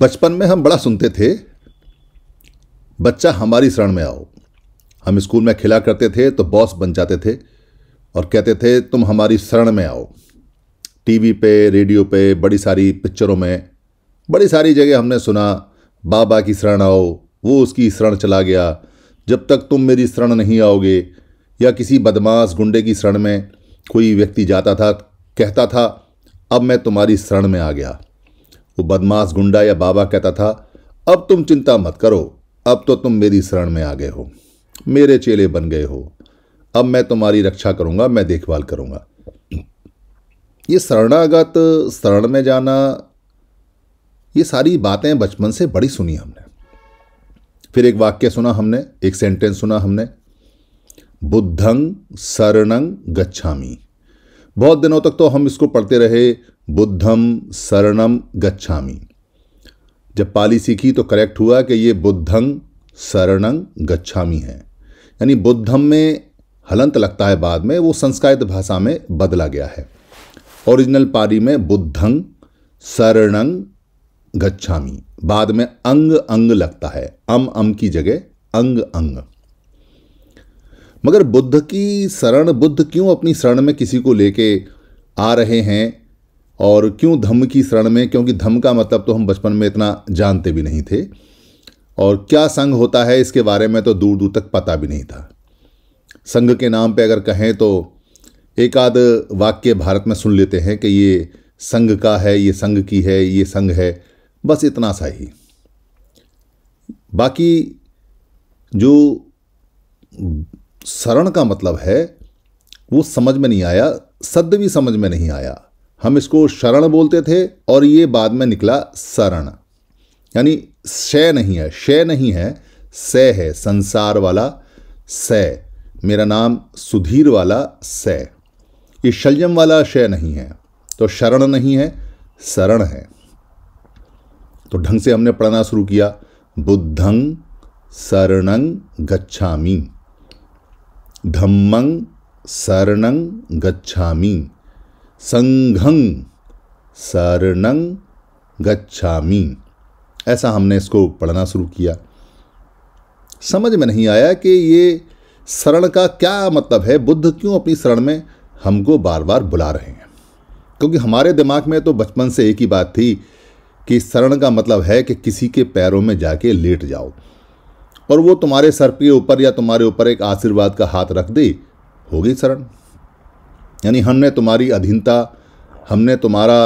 बचपन में हम बड़ा सुनते थे बच्चा हमारी शरण में आओ हम स्कूल में खेला करते थे तो बॉस बन जाते थे और कहते थे तुम हमारी शरण में आओ टीवी पे रेडियो पे बड़ी सारी पिक्चरों में बड़ी सारी जगह हमने सुना बाबा की शरण आओ वो उसकी शरण चला गया जब तक तुम मेरी शरण नहीं आओगे या किसी बदमाश गुंडे की शरण में कोई व्यक्ति जाता था कहता था अब मैं तुम्हारी शरण में आ गया वो बदमाश गुंडा या बाबा कहता था अब तुम चिंता मत करो अब तो तुम मेरी शरण में आ गए हो मेरे चेले बन गए हो अब मैं तुम्हारी रक्षा करूंगा मैं देखभाल करूंगा ये शरणागत शरण में जाना ये सारी बातें बचपन से बड़ी सुनी हमने फिर एक वाक्य सुना हमने एक सेंटेंस सुना हमने बुद्धं शरणं गच्छामी बहुत दिनों तक तो हम इसको पढ़ते रहे बुद्धम शरणम गच्छामी जब पाली सीखी तो करेक्ट हुआ कि ये बुद्धं शरणं गच्छामी है यानी बुद्धम में हलंत लगता है बाद में वो संस्कृत भाषा में बदला गया है ओरिजिनल पाली में बुद्धं शरणं गच्छामी बाद में अंग अंग लगता है अम अम की जगह अंग अंग मगर बुद्ध की शरण बुद्ध क्यों अपनी शरण में किसी को लेके आ रहे हैं और क्यों धम्म की शरण में क्योंकि धम्म का मतलब तो हम बचपन में इतना जानते भी नहीं थे और क्या संघ होता है इसके बारे में तो दूर दूर तक पता भी नहीं था संघ के नाम पे अगर कहें तो एक आध वाक्य भारत में सुन लेते हैं कि ये संघ का है ये संघ की है ये संघ है बस इतना सा ही बाकी जो शरण का मतलब है वो समझ में नहीं आया सद भी समझ में नहीं आया हम इसको शरण बोलते थे और ये बाद में निकला शरण यानी शय नहीं है शय नहीं है स है संसार वाला स मेरा नाम सुधीर वाला स ये शल्यम वाला शय नहीं है तो शरण नहीं है शरण है तो ढंग से हमने पढ़ना शुरू किया बुद्धं शरणं गच्छामी धम्मं शरणं गच्छामि संघं शरणं गच्छामि ऐसा हमने इसको पढ़ना शुरू किया समझ में नहीं आया कि ये शरण का क्या मतलब है बुद्ध क्यों अपनी शरण में हमको बार बार बुला रहे हैं क्योंकि हमारे दिमाग में तो बचपन से एक ही बात थी कि शरण का मतलब है कि किसी के पैरों में जाके लेट जाओ और वो तुम्हारे सर के ऊपर या तुम्हारे ऊपर एक आशीर्वाद का हाथ रख दे होगी शरण यानी हमने तुम्हारी अधीनता हमने तुम्हारा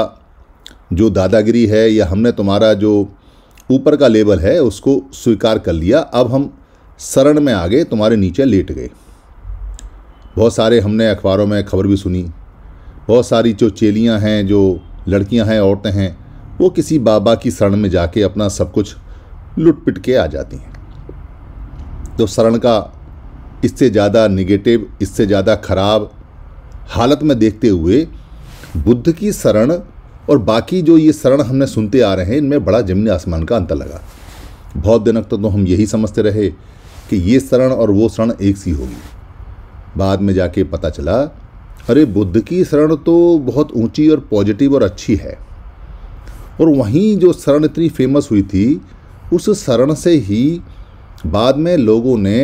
जो दादागिरी है या हमने तुम्हारा जो ऊपर का लेवल है उसको स्वीकार कर लिया अब हम शरण में आ गए तुम्हारे नीचे लेट गए बहुत सारे हमने अखबारों में खबर भी सुनी बहुत सारी जो चेलियां हैं जो लड़कियां हैं औरतें हैं वो किसी बाबा की शरण में जाके अपना सब कुछ लुट पिट के आ जाती हैं तो शरण का इससे ज़्यादा निगेटिव इससे ज़्यादा खराब हालत में देखते हुए बुद्ध की शरण और बाकी जो ये शरण हमने सुनते आ रहे हैं इनमें बड़ा जमीन आसमान का अंतर लगा बहुत दिनक तो, तो हम यही समझते रहे कि ये शरण और वो शरण एक सी होगी बाद में जाके पता चला अरे बुद्ध की शरण तो बहुत ऊंची और पॉजिटिव और अच्छी है और वहीं जो शरण इतनी फेमस हुई थी उस शरण से ही बाद में लोगों ने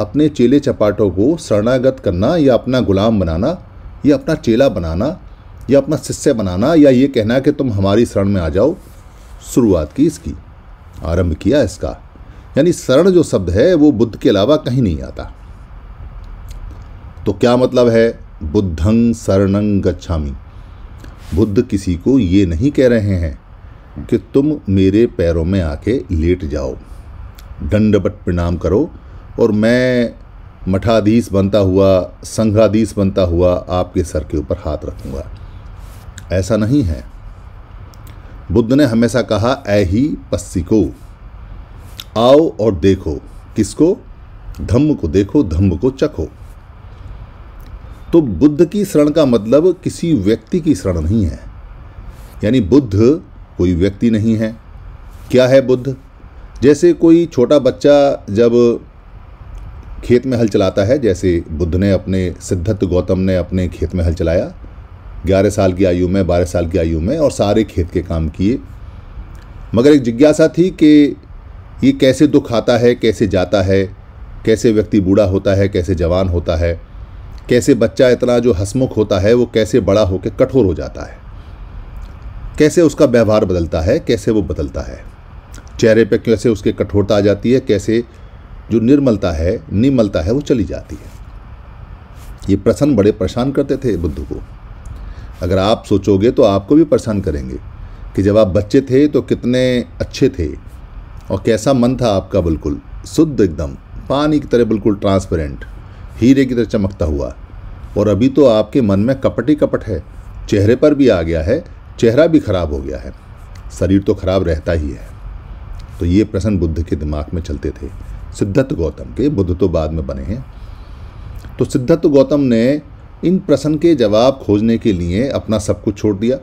अपने चेले चपाटों को शरणागत करना या अपना गुलाम बनाना या अपना चेला बनाना या अपना शिष्य बनाना या ये कहना कि तुम हमारी शरण में आ जाओ शुरुआत की इसकी आरंभ किया इसका यानी शरण जो शब्द है वो बुद्ध के अलावा कहीं नहीं आता तो क्या मतलब है बुद्धं शरणं गच्छामी बुद्ध किसी को ये नहीं कह रहे हैं कि तुम मेरे पैरों में आके लेट जाओ दंडवत प्रणाम करो और मैं मठाधीश बनता हुआ संघाधीश बनता हुआ आपके सर के ऊपर हाथ रखूंगा ऐसा नहीं है बुद्ध ने हमेशा कहा ऐ ही को आओ और देखो किसको धम्म को देखो धम्म को चखो तो बुद्ध की शरण का मतलब किसी व्यक्ति की शरण नहीं है यानी बुद्ध कोई व्यक्ति नहीं है क्या है बुद्ध जैसे कोई छोटा बच्चा जब खेत में हल चलाता है जैसे बुद्ध ने अपने सिद्धार्थ गौतम ने अपने खेत में हल चलाया ग्यारह साल की आयु में बारह साल की आयु में और सारे खेत के काम किए मगर एक जिज्ञासा थी कि ये कैसे दुख आता है कैसे जाता है कैसे व्यक्ति बूढ़ा होता है कैसे जवान होता है कैसे बच्चा इतना जो हसमुख होता है वो कैसे बड़ा होकर कठोर हो जाता है कैसे उसका व्यवहार बदलता है कैसे वो बदलता है चेहरे पे कैसे उसके कठोरता आ जाती है कैसे जो निर्मलता है निमलता है वो चली जाती है ये प्रसन्न बड़े परेशान करते थे बुद्ध को अगर आप सोचोगे तो आपको भी परेशान करेंगे कि जब आप बच्चे थे तो कितने अच्छे थे और कैसा मन था आपका बिल्कुल शुद्ध एकदम पानी की तरह बिल्कुल ट्रांसपेरेंट हीरे की तरह चमकता हुआ और अभी तो आपके मन में कपट ही कपट है चेहरे पर भी आ गया है चेहरा भी खराब हो गया है शरीर तो खराब रहता ही है तो ये प्रश्न बुद्ध के दिमाग में चलते थे सिद्धार्थ गौतम के बुद्ध तो बाद में बने हैं तो सिद्धार्थ गौतम ने इन प्रश्न के जवाब खोजने के लिए अपना सब कुछ छोड़ दिया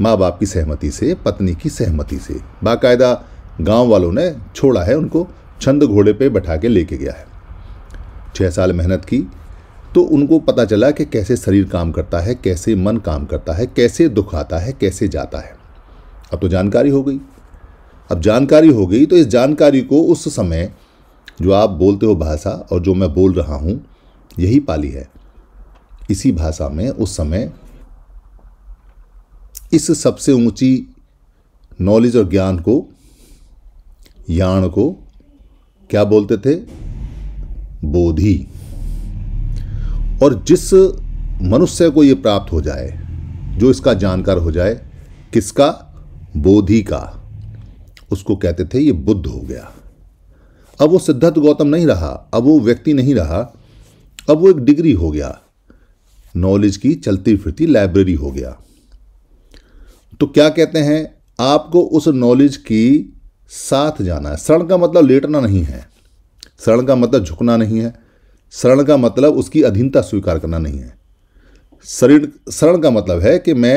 माँ बाप की सहमति से पत्नी की सहमति से बाकायदा गांव वालों ने छोड़ा है उनको छंद घोड़े पे बैठा के लेके गया है छः साल मेहनत की तो उनको पता चला कि कैसे शरीर काम करता है कैसे मन काम करता है कैसे दुख आता है कैसे जाता है अब तो जानकारी हो गई अब जानकारी हो गई तो इस जानकारी को उस समय जो आप बोलते हो भाषा और जो मैं बोल रहा हूँ यही पाली है इसी भाषा में उस समय इस सबसे ऊंची नॉलेज और ज्ञान को याण को क्या बोलते थे बोधि और जिस मनुष्य को ये प्राप्त हो जाए जो इसका जानकार हो जाए किसका बोधि का उसको कहते थे ये बुद्ध हो गया अब वो सिद्धार्थ गौतम नहीं रहा अब वो व्यक्ति नहीं रहा अब वो एक डिग्री हो गया नॉलेज की चलती फिरती लाइब्रेरी हो गया तो क्या कहते हैं आपको उस नॉलेज की साथ जाना है शरण का मतलब लेटना नहीं है शरण का मतलब झुकना नहीं है शरण का मतलब उसकी अधीनता स्वीकार करना नहीं है शरीर शरण का मतलब है कि मैं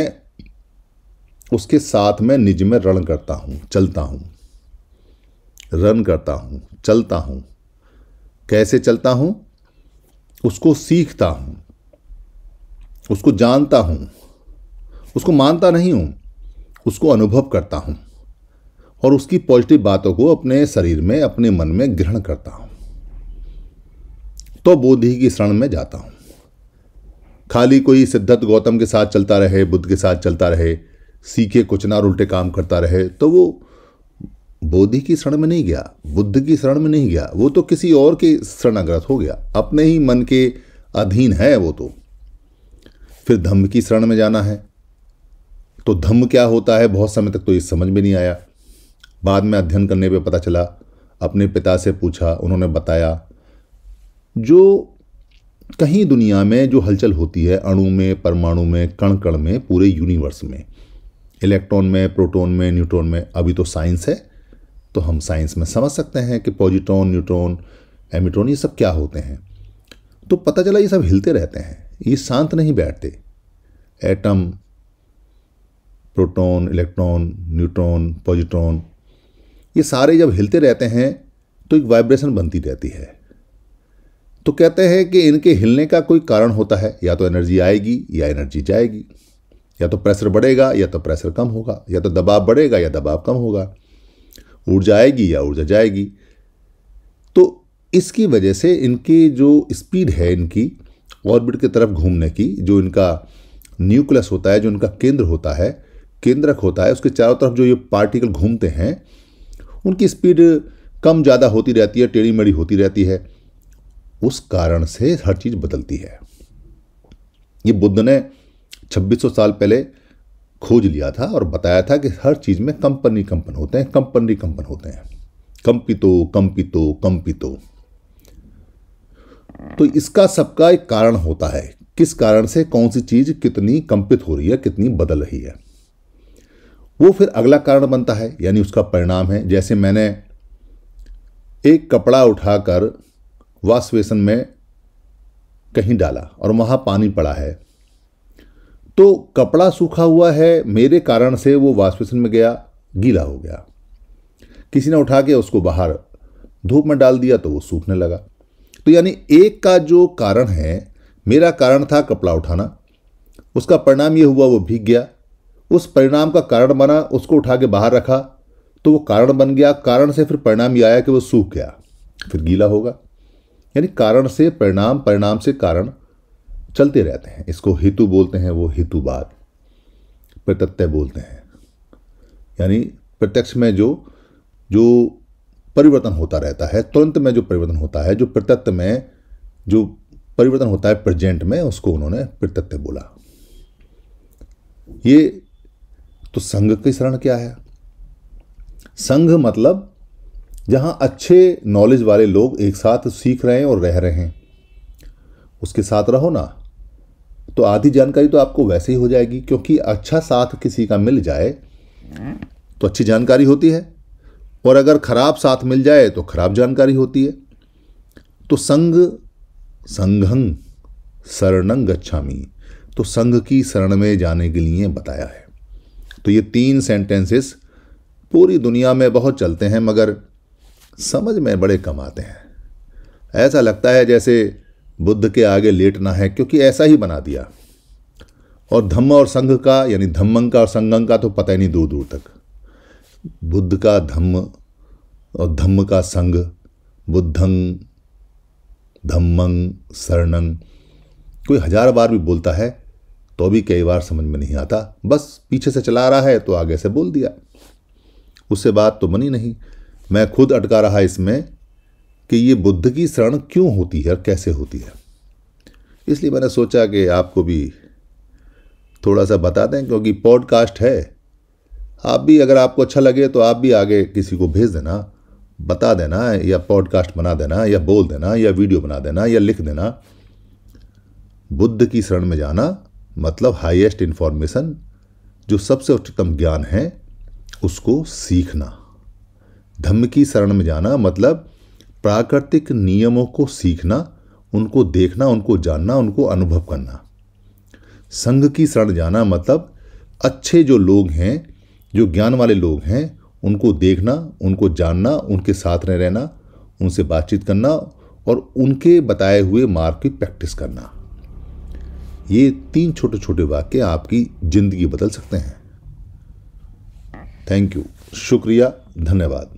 उसके साथ मैं निज में रण करता हूँ चलता हूँ रन करता हूँ चलता हूँ कैसे चलता हूँ उसको सीखता हूँ उसको जानता हूँ उसको मानता नहीं हूँ उसको अनुभव करता हूँ और उसकी पॉजिटिव बातों को अपने शरीर में अपने मन में ग्रहण करता हूँ तो बोधि की शरण में जाता हूँ खाली कोई सिद्धत गौतम के साथ चलता रहे बुद्ध के साथ चलता रहे सीखे कुछ ना उल्टे काम करता रहे तो वो बोधि की शरण में नहीं गया बुद्ध की शरण में नहीं गया वो तो किसी और के शरणाग्रत हो गया अपने ही मन के अधीन है वो तो फिर धम्म की शरण में जाना है तो धम्म क्या होता है बहुत समय तक तो ये समझ में नहीं आया बाद में अध्ययन करने पे पता चला अपने पिता से पूछा उन्होंने बताया जो कहीं दुनिया में जो हलचल होती है अणु में परमाणु में कण कण में पूरे यूनिवर्स में इलेक्ट्रॉन में प्रोटॉन में न्यूट्रॉन में अभी तो साइंस है तो हम साइंस में समझ सकते हैं कि पॉजिट्रॉन न्यूट्रॉन एमिट्रॉन ये सब क्या होते हैं तो पता चला ये सब हिलते रहते हैं ये शांत नहीं बैठते atom proton electron neutron positron ये सारे जब हिलते रहते हैं तो एक वाइब्रेशन बनती रहती है तो कहते हैं कि इनके हिलने का कोई कारण होता है या तो एनर्जी आएगी या एनर्जी जाएगी या तो प्रेशर बढ़ेगा या तो प्रेशर कम होगा या तो दबाव बढ़ेगा या दबाव कम होगा ऊर्जा आएगी या ऊर्जा जाएगी तो इसकी वजह से इनकी जो स्पीड है इनकी ऑर्बिट की तरफ घूमने की जो इनका न्यूक्लियस होता है जो इनका केंद्र होता है केंद्रक होता है उसके चारों तरफ जो ये पार्टिकल घूमते हैं उनकी स्पीड कम ज़्यादा होती रहती है टेढ़ी मेढ़ी होती रहती है उस कारण से हर चीज़ बदलती है ये बुद्ध ने 2600 साल पहले खोज लिया था और बताया था कि हर चीज़ में कंपनी कंपन होते हैं कंपनी कंपन होते हैं कंपितो कंपितो कंपितो तो इसका सबका एक कारण होता है किस कारण से कौन सी चीज़ कितनी कंपित हो रही है कितनी बदल रही है वो फिर अगला कारण बनता है यानी उसका परिणाम है जैसे मैंने एक कपड़ा उठाकर वाश बेसन में कहीं डाला और वहाँ पानी पड़ा है तो कपड़ा सूखा हुआ है मेरे कारण से वो वॉश बेसिन में गया गीला हो गया किसी ने उठा के उसको बाहर धूप में डाल दिया तो वो सूखने लगा तो यानी एक का जो कारण है मेरा कारण था कपड़ा उठाना उसका परिणाम ये हुआ वो भीग गया उस परिणाम का कारण बना उसको उठा के बाहर रखा तो वो कारण बन गया कारण से फिर परिणाम ये आया कि वो सूख गया फिर गीला होगा यानी कारण से परिणाम परिणाम से कारण चलते रहते हैं इसको हेतु बोलते हैं वो हेतुवाद प्रत्यय बोलते हैं यानी प्रत्यक्ष में जो जो परिवर्तन होता रहता है तुरंत में जो परिवर्तन होता है जो प्रत्यत्व में जो परिवर्तन होता है प्रेजेंट में उसको उन्होंने प्रत्यय बोला ये तो संघ की शरण क्या है संघ मतलब जहाँ अच्छे नॉलेज वाले लोग एक साथ सीख रहे हैं और रह रहे हैं उसके साथ रहो ना तो आधी जानकारी तो आपको वैसे ही हो जाएगी क्योंकि अच्छा साथ किसी का मिल जाए तो अच्छी जानकारी होती है और अगर खराब साथ मिल जाए तो खराब जानकारी होती है तो संग संघंग अच्छा मी तो संघ की शरण में जाने के लिए बताया है तो ये तीन सेंटेंसेस पूरी दुनिया में बहुत चलते हैं मगर समझ में बड़े कम आते हैं ऐसा लगता है जैसे बुद्ध के आगे लेटना है क्योंकि ऐसा ही बना दिया और धम्म और संघ का यानी धम्मंग का और संगम का तो पता ही नहीं दूर दूर तक बुद्ध का धम्म और धम्म का संघ बुद्धंग धम्मंग सरणंग कोई हजार बार भी बोलता है तो भी कई बार समझ में नहीं आता बस पीछे से चला रहा है तो आगे से बोल दिया उससे बात तो बनी नहीं मैं खुद अटका रहा इसमें कि ये बुद्ध की शरण क्यों होती है और कैसे होती है इसलिए मैंने सोचा कि आपको भी थोड़ा सा बता दें क्योंकि पॉडकास्ट है आप भी अगर आपको अच्छा लगे तो आप भी आगे किसी को भेज देना बता देना या पॉडकास्ट बना देना या बोल देना या वीडियो बना देना या लिख देना बुद्ध की शरण में जाना मतलब हाईएस्ट इन्फॉर्मेशन जो सबसे उच्चतम ज्ञान है उसको सीखना धम्म की शरण में जाना मतलब प्राकृतिक नियमों को सीखना उनको देखना उनको जानना उनको अनुभव करना संघ की शरण जाना मतलब अच्छे जो लोग हैं जो ज्ञान वाले लोग हैं उनको देखना उनको जानना उनके साथ में रहना उनसे बातचीत करना और उनके बताए हुए मार्ग की प्रैक्टिस करना ये तीन छोटे छोटे वाक्य आपकी ज़िंदगी बदल सकते हैं थैंक यू शुक्रिया धन्यवाद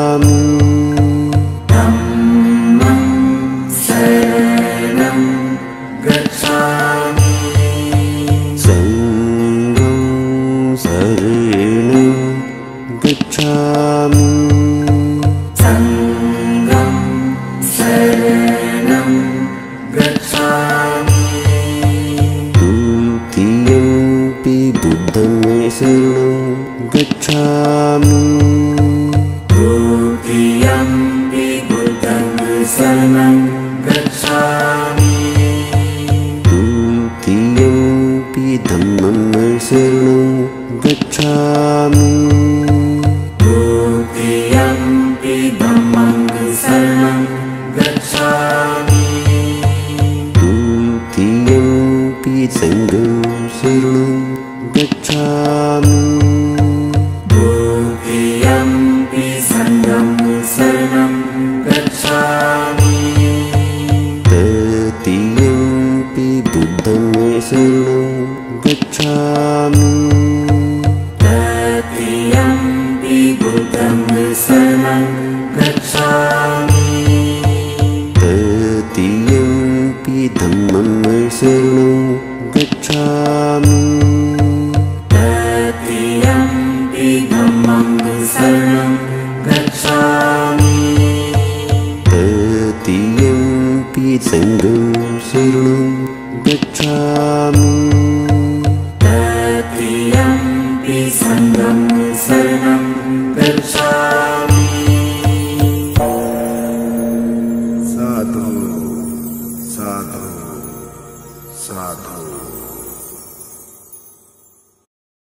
गच्छामि गच्छामू Mangal Saranam